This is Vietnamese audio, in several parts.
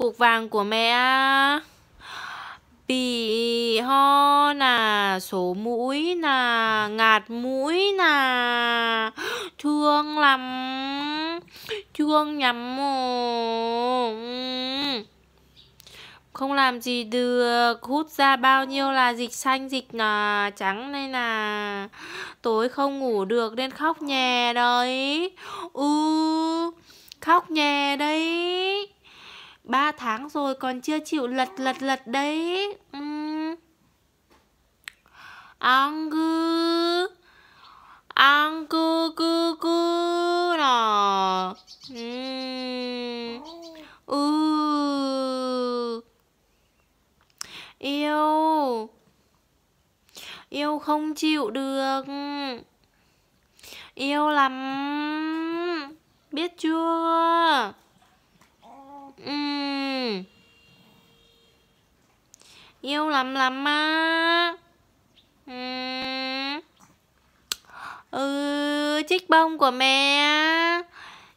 cuộc vàng của mẹ bị ho là sổ mũi là ngạt mũi là thương lắm chuông nhắm mồm không làm gì được hút ra bao nhiêu là dịch xanh dịch là trắng nên là tối không ngủ được nên khóc nhè đấy u ừ, khóc nhè đấy 3 tháng rồi còn chưa chịu lật lật lật đấy uhm. Ông cư Ông cư cư cư Yêu Yêu không chịu được Yêu lắm Biết chưa Yêu lắm lắm á Ừ, chiếc bông của mẹ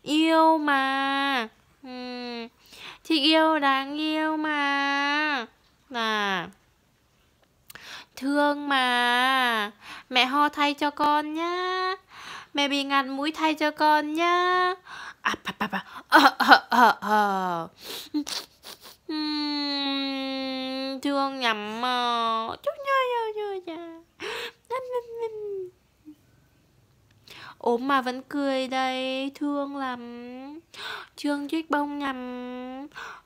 Yêu mà ừ. Chị yêu đáng yêu mà Là Thương mà Mẹ ho thay cho con nhá Mẹ bị ngạt mũi thay cho con nhá à, bà, bà, bà. Ờ, ờ, ờ, ờ hương nhằm chút nhớ ốm mà vẫn cười đây thương lắm trương chiếc bông nhằm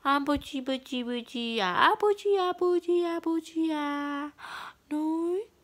ambuchi buchi buchi à abuchi abuchi abuchi à núi